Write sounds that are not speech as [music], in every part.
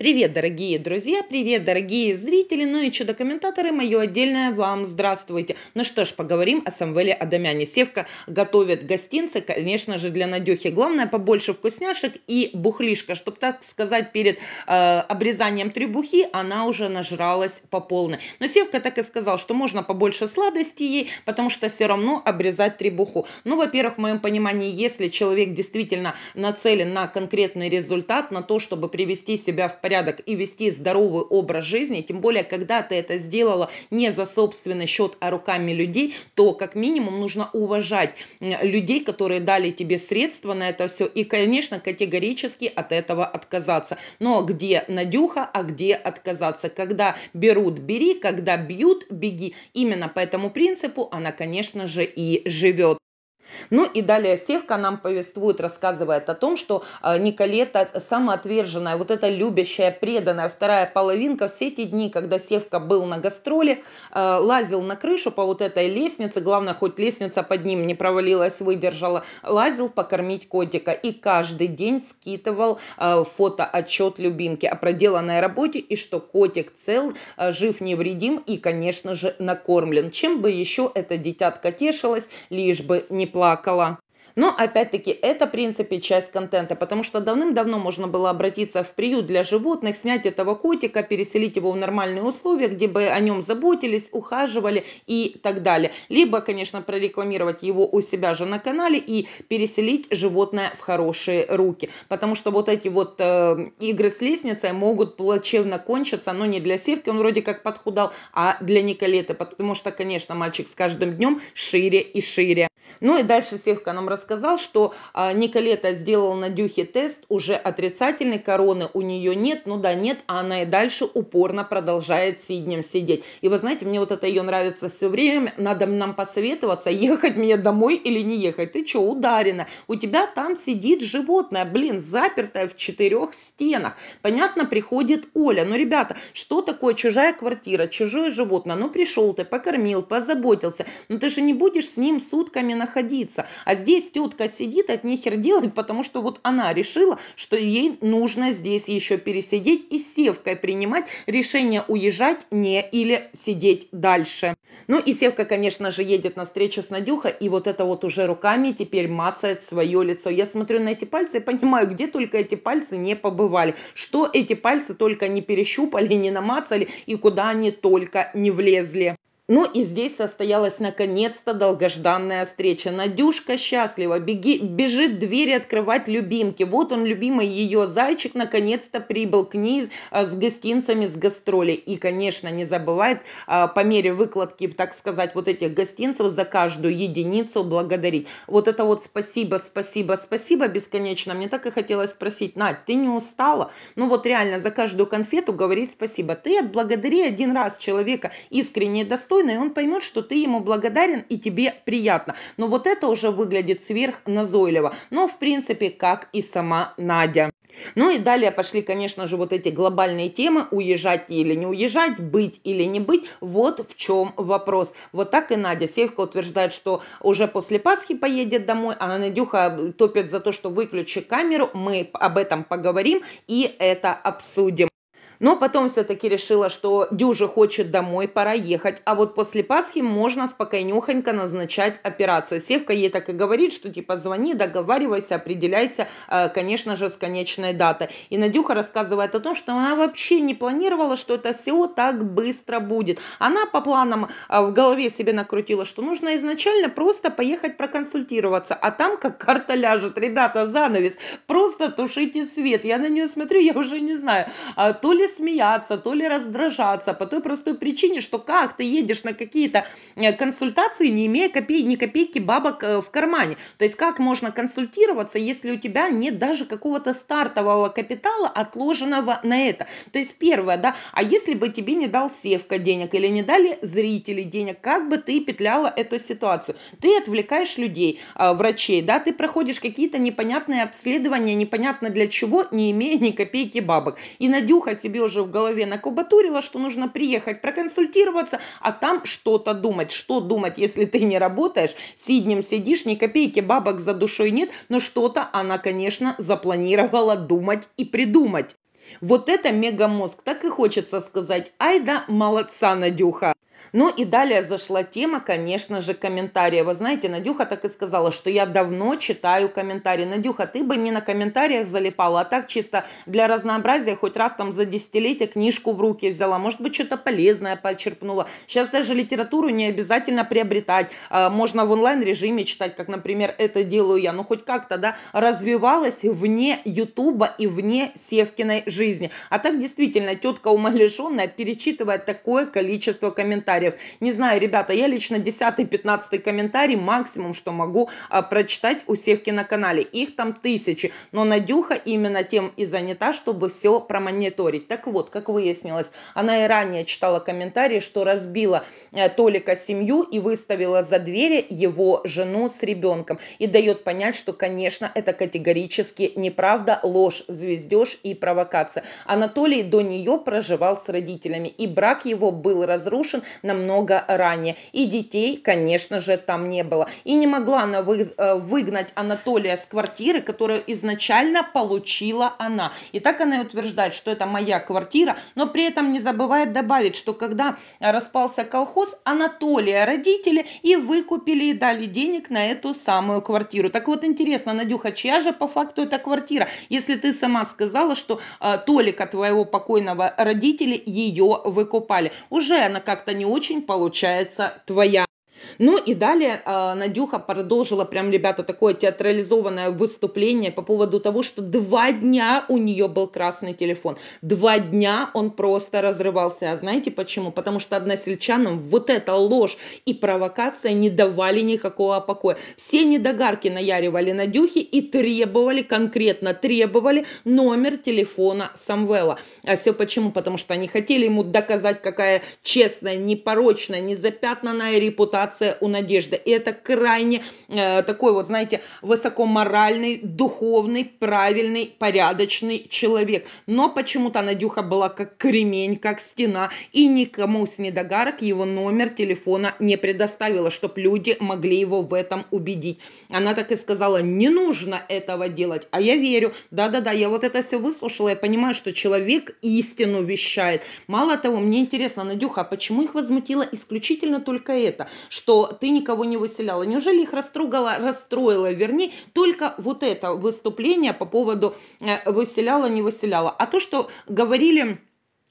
Привет, дорогие друзья, привет, дорогие зрители, ну и чудо-комментаторы, мое отдельное вам здравствуйте. Ну что ж, поговорим о Самвеле Адамяне. Севка готовит гостинцы, конечно же, для Надюхи. Главное, побольше вкусняшек и бухлишка, чтобы, так сказать, перед э, обрезанием требухи она уже нажралась по полной. Но Севка так и сказал, что можно побольше сладости ей, потому что все равно обрезать требуху. Ну, во-первых, в моем понимании, если человек действительно нацелен на конкретный результат, на то, чтобы привести себя в порядок, порядок и вести здоровый образ жизни, тем более, когда ты это сделала не за собственный счет, а руками людей, то как минимум нужно уважать людей, которые дали тебе средства на это все, и, конечно, категорически от этого отказаться. Но где Надюха, а где отказаться? Когда берут, бери, когда бьют, беги. Именно по этому принципу она, конечно же, и живет. Ну и далее Севка нам повествует, рассказывает о том, что э, Николета самоотверженная, вот эта любящая, преданная вторая половинка, все эти дни, когда Севка был на гастроли, э, лазил на крышу по вот этой лестнице, главное, хоть лестница под ним не провалилась, выдержала, лазил покормить котика и каждый день скидывал э, фотоотчет любимки о проделанной работе и что котик цел, жив, невредим и, конечно же, накормлен. Чем бы еще эта дитятка тешилась, лишь бы не плакала. Но опять-таки это, в принципе, часть контента, потому что давным-давно можно было обратиться в приют для животных, снять этого котика, переселить его в нормальные условия, где бы о нем заботились, ухаживали и так далее. Либо, конечно, прорекламировать его у себя же на канале и переселить животное в хорошие руки. Потому что вот эти вот э, игры с лестницей могут плачевно кончиться, но не для Сирки, он вроде как подхудал, а для Николеты, потому что, конечно, мальчик с каждым днем шире и шире. Ну и дальше Севка нам рассказывает, сказал, что а, Николета сделала на Дюхе тест уже отрицательный, короны у нее нет, ну да, нет, а она и дальше упорно продолжает сиднем сидеть. И вы знаете, мне вот это ее нравится все время, надо нам посоветоваться, [laughs] ехать мне домой или не ехать. Ты что, ударена? У тебя там сидит животное, блин, запертое в четырех стенах. Понятно, приходит Оля. Ну, ребята, что такое чужая квартира, чужое животное? Ну, пришел ты, покормил, позаботился. Но ну, ты же не будешь с ним сутками находиться. А здесь здесь тетка сидит, от нихер делает, потому что вот она решила, что ей нужно здесь еще пересидеть и севкой принимать решение уезжать не или сидеть дальше. Ну и севка, конечно же, едет на встречу с Надюхой, и вот это вот уже руками теперь мацает свое лицо. Я смотрю на эти пальцы и понимаю, где только эти пальцы не побывали, что эти пальцы только не перещупали, не намацали и куда они только не влезли. Ну и здесь состоялась наконец-то долгожданная встреча. Надюшка счастлива, беги, бежит двери открывать любимки. Вот он, любимый ее зайчик, наконец-то прибыл к ней а, с гостинцами с гастроли. И, конечно, не забывает а, по мере выкладки, так сказать, вот этих гостинцев за каждую единицу благодарить. Вот это вот спасибо, спасибо, спасибо бесконечно. Мне так и хотелось спросить, Надь, ты не устала? Ну вот реально за каждую конфету говорить спасибо. Ты отблагодари один раз человека искренне достойно спокойно, и он поймет, что ты ему благодарен и тебе приятно. Но вот это уже выглядит сверх назойливо. Но, в принципе, как и сама Надя. Ну и далее пошли, конечно же, вот эти глобальные темы, уезжать или не уезжать, быть или не быть, вот в чем вопрос. Вот так и Надя. Севка утверждает, что уже после Пасхи поедет домой, а Надюха топит за то, что выключи камеру, мы об этом поговорим и это обсудим. Но потом все-таки решила, что Дюжа хочет домой, пора ехать. А вот после Пасхи можно спокойнюхонько назначать операцию. Севка ей так и говорит, что типа звони, договаривайся, определяйся, э, конечно же, с конечной датой. И Надюха рассказывает о том, что она вообще не планировала, что это все так быстро будет. Она по планам э, в голове себе накрутила, что нужно изначально просто поехать проконсультироваться, а там как карта ляжет. Ребята, занавес, просто тушите свет. Я на нее смотрю, я уже не знаю, э, то ли смеяться, то ли раздражаться по той простой причине, что как ты едешь на какие-то э, консультации, не имея копей, ни копейки бабок э, в кармане. То есть как можно консультироваться, если у тебя нет даже какого-то стартового капитала, отложенного на это. То есть первое, да, а если бы тебе не дал Севка денег или не дали зрители денег, как бы ты петляла эту ситуацию? Ты отвлекаешь людей, э, врачей, да, ты проходишь какие-то непонятные обследования, непонятно для чего, не имея ни копейки бабок. И Надюха себе себе в голове накубатурила, что нужно приехать проконсультироваться, а там что-то думать. Что думать, если ты не работаешь, сиднем сидишь, ни копейки бабок за душой нет, но что-то она, конечно, запланировала думать и придумать. Вот это мегамозг, так и хочется сказать. Ай да, молодца, Надюха. Ну и далее зашла тема, конечно же, комментария. Вы знаете, Надюха так и сказала, что я давно читаю комментарии. Надюха, ты бы не на комментариях залипала, а так чисто для разнообразия хоть раз там за десятилетие книжку в руки взяла. Может быть, что-то полезное почерпнула. Сейчас даже литературу не обязательно приобретать. А, можно в онлайн-режиме читать, как, например, это делаю я. Ну, хоть как-то, да, развивалась вне Ютуба и вне Севкиной жизни. А так, действительно, тетка умалишенная перечитывает такое количество комментариев комментариев. Не знаю, ребята, я лично 10-15 комментарий максимум, что могу а, прочитать у Севки на канале. Их там тысячи, но Надюха именно тем и занята, чтобы все промониторить. Так вот, как выяснилось, она и ранее читала комментарии, что разбила э, Толика семью и выставила за двери его жену с ребенком. И дает понять, что, конечно, это категорически неправда, ложь, звездеж и провокация. Анатолий до нее проживал с родителями, и брак его был разрушен намного ранее. И детей, конечно же, там не было. И не могла она э, выгнать Анатолия с квартиры, которую изначально получила она. И так она и утверждает, что это моя квартира, но при этом не забывает добавить, что когда распался колхоз, Анатолия родители и выкупили и дали денег на эту самую квартиру. Так вот интересно, Надюха, чья же по факту эта квартира? Если ты сама сказала, что э, Толика твоего покойного родители ее выкупали. Уже она как-то не очень получается твоя ну и далее а, Надюха продолжила прям, ребята, такое театрализованное выступление по поводу того, что два дня у нее был красный телефон. Два дня он просто разрывался. А знаете почему? Потому что односельчанам вот эта ложь и провокация не давали никакого покоя. Все недогарки наяривали Надюхи и требовали, конкретно требовали номер телефона Самвела. А все почему? Потому что они хотели ему доказать, какая честная, непорочная, незапятнанная репутация ассоциация у Надежды. И это крайне э, такой вот, знаете, высокоморальный, духовный, правильный, порядочный человек. Но почему-то Надюха была как кремень, как стена, и никому с недогарок его номер телефона не предоставила, чтобы люди могли его в этом убедить. Она так и сказала, не нужно этого делать, а я верю. Да-да-да, я вот это все выслушала, я понимаю, что человек истину вещает. Мало того, мне интересно, Надюха, а почему их возмутило исключительно только это? что ты никого не выселяла. Неужели их растрогала, расстроила, вернее, только вот это выступление по поводу э, выселяла, не выселяла. А то, что говорили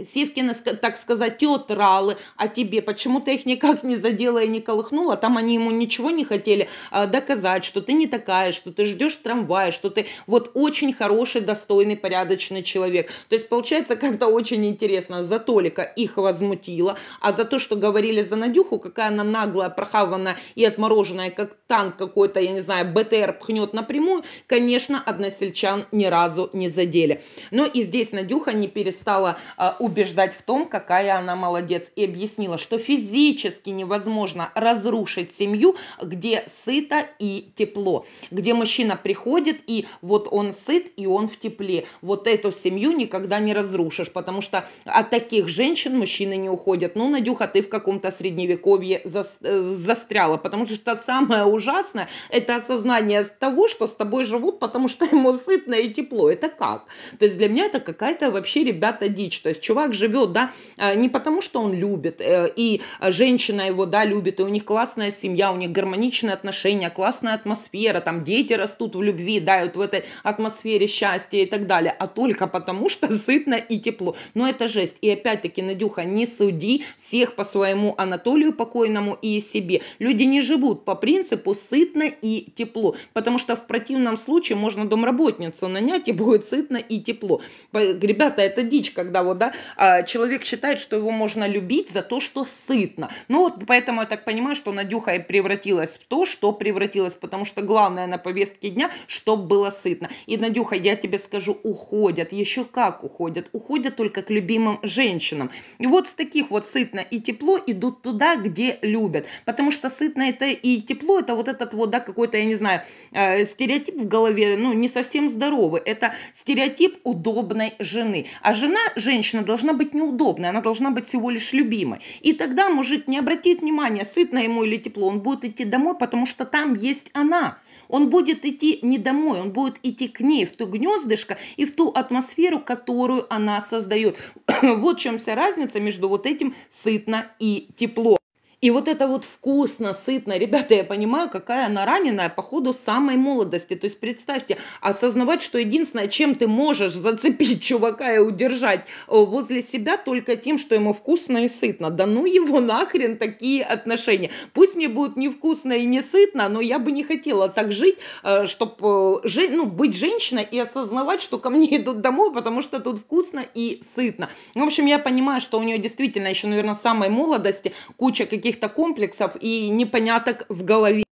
Севкина, так сказать, театралы о а тебе, почему-то их никак не задела и не колыхнула, там они ему ничего не хотели а, доказать, что ты не такая, что ты ждешь трамвая, что ты вот очень хороший, достойный, порядочный человек. То есть получается как-то очень интересно, за Толика их возмутило, а за то, что говорили за Надюху, какая она наглая, прохаванная и отмороженная, как танк какой-то, я не знаю, БТР пхнет напрямую, конечно, односельчан ни разу не задели. Но и здесь Надюха не перестала а, убеждать в том, какая она молодец, и объяснила, что физически невозможно разрушить семью, где сыто и тепло, где мужчина приходит, и вот он сыт, и он в тепле. Вот эту семью никогда не разрушишь, потому что от таких женщин мужчины не уходят. Ну, Надюха, ты в каком-то средневековье э, застряла, потому что самое ужасное – это осознание того, что с тобой живут, потому что ему сытно и тепло. Это как? То есть для меня это какая-то вообще, ребята, дичь. То есть чувак живет, да, э, не потому, что он любит, э, и женщина его, да, любит, и у них классная семья, у них гармоничные отношения, классная атмосфера, там дети растут в любви, да, вот в этой атмосфере счастья и так далее, а только потому, [laughs] что сытно и тепло. Но это жесть. И опять-таки, Надюха, не суди всех по своему Анатолию покойному и себе. Люди не живут по принципу сытно и тепло, потому что в противном случае можно домработницу нанять и будет сытно и тепло. Ребята, это дичь, когда вот, да, а, человек считает, что его можно любить за то, что сытно. Ну вот поэтому я так понимаю, что Надюха и превратилась в то, что превратилась, потому что главное на повестке дня, чтобы было сытно. И, Надюха, я тебе скажу, уходят, еще как уходят, уходят только к любимым женщинам. И вот с таких вот сытно и тепло идут туда, где любят, потому что сытно это и тепло, это вот этот вот, да, какой-то, я не знаю, э, стереотип в голове, ну, не совсем здоровый, это стереотип удобной жены. А жена, женщина должна быть неудобной, она должна быть всего лишь любимой. И тогда мужик не обратит внимания, сытно ему или тепло, он будет идти домой, потому что там есть она. Он будет идти не домой, он будет идти к ней, в ту гнездышко и в ту атмосферу, которую она создает. [coughs] вот в чем вся разница между вот этим сытно и тепло. И вот это вот вкусно, сытно, ребята, я понимаю, какая она раненая по ходу самой молодости. То есть представьте, осознавать, что единственное, чем ты можешь зацепить [laughs] чувака и удержать э, возле себя только тем, что ему вкусно и сытно. Да ну его нахрен такие отношения. Пусть мне будет невкусно и не сытно, но я бы не хотела так жить, э, чтобы э, ну, быть женщиной и осознавать, что ко мне [laughs] идут домой, потому что тут вкусно и сытно. В общем, я понимаю, что у нее действительно еще, наверное, самой молодости куча каких каких-то комплексов и непоняток в голове.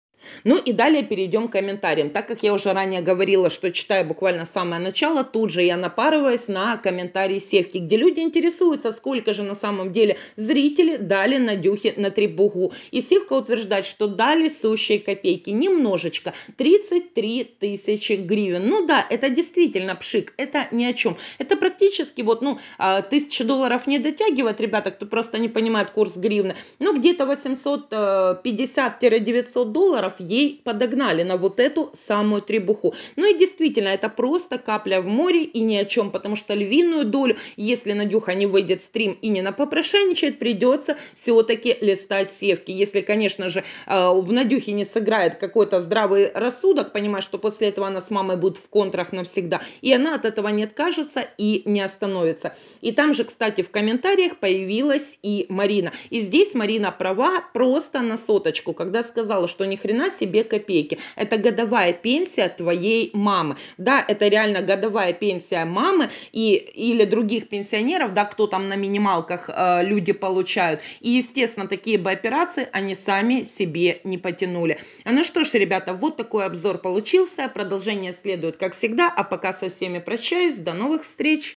Ну и далее перейдем к комментариям. Так как я уже ранее говорила, что читаю буквально самое начало, тут же я напарываюсь на комментарии Севки, где люди интересуются, сколько же на самом деле зрители дали Надюхе на требуху. И Севка утверждает, что дали сущие копейки, немножечко, 33 тысячи гривен. Ну да, это действительно пшик, это ни о чем. Это практически вот, ну, а, тысячи долларов не дотягивает, ребята, кто просто не понимает курс гривны, ну где-то 850-900 э, долларов ей подогнали на вот эту самую требуху. Ну и действительно, это просто капля в море и ни о чем, потому что львиную долю, если Надюха не выйдет стрим и не напопрошайничает, придется все-таки листать севки. Если, конечно же, э, в Надюхе не сыграет какой-то здравый рассудок, понимая, что после этого она с мамой будет в контрах навсегда, и она от этого не откажется и не остановится. И там же, кстати, в комментариях появилась и Марина. И здесь Марина права просто на соточку, когда сказала, что ни хрена на себе копейки. Это годовая пенсия твоей мамы. Да, это реально годовая пенсия мамы и, или других пенсионеров, да, кто там на минималках э, люди получают. И, естественно, такие бы операции они сами себе не потянули. А ну что ж, ребята, вот такой обзор получился. Продолжение следует, как всегда. А пока со всеми прощаюсь. До новых встреч!